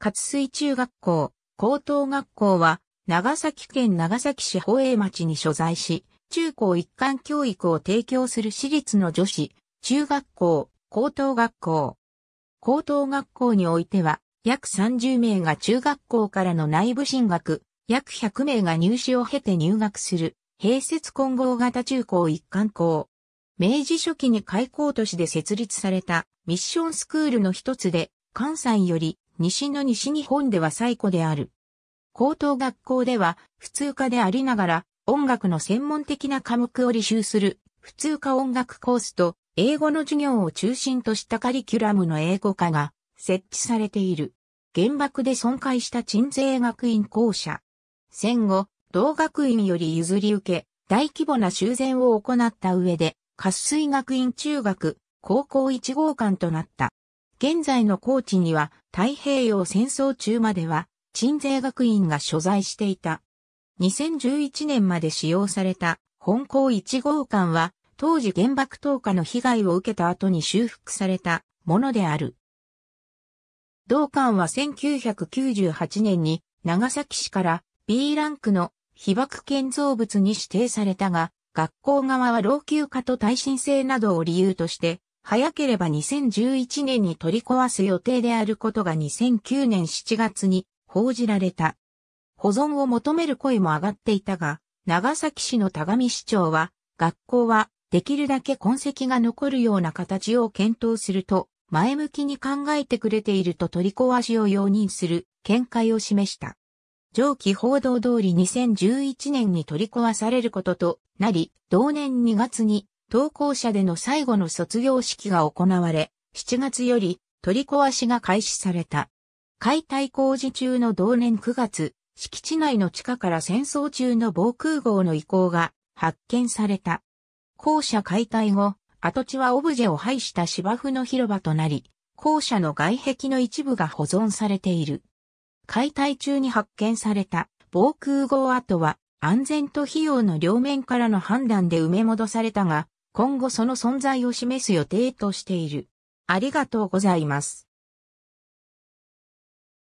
勝水中学校、高等学校は、長崎県長崎市宝永町に所在し、中高一貫教育を提供する私立の女子、中学校、高等学校。高等学校においては、約30名が中学校からの内部進学、約100名が入試を経て入学する、併設混合型中高一貫校。明治初期に開校都市で設立されたミッションスクールの一つで、関西より西の西日本では最古である。高等学校では、普通科でありながら、音楽の専門的な科目を履修する、普通科音楽コースと、英語の授業を中心としたカリキュラムの英語科が設置されている。原爆で損壊した鎮西学院校舎。戦後、同学院より譲り受け、大規模な修繕を行った上で、滑水学院中学、高校1号館となった。現在の高知には、太平洋戦争中までは、鎮西学院が所在していた。2011年まで使用された本校1号館は、当時原爆投下の被害を受けた後に修復されたものである。同館は1998年に長崎市から B ランクの被爆建造物に指定されたが、学校側は老朽化と耐震性などを理由として早ければ2011年に取り壊す予定であることが2009年7月に報じられた。保存を求める声も上がっていたが、長崎市の田上市長は、学校はできるだけ痕跡が残るような形を検討すると、前向きに考えてくれていると取り壊しを容認する見解を示した。上記報道通り2011年に取り壊されることとなり、同年2月に投稿者での最後の卒業式が行われ、7月より取り壊しが開始された。解体工事中の同年9月、敷地内の地下から戦争中の防空壕の遺構が発見された。校舎解体後、跡地はオブジェを配した芝生の広場となり、校舎の外壁の一部が保存されている。解体中に発見された防空壕跡は安全と費用の両面からの判断で埋め戻されたが、今後その存在を示す予定としている。ありがとうございます。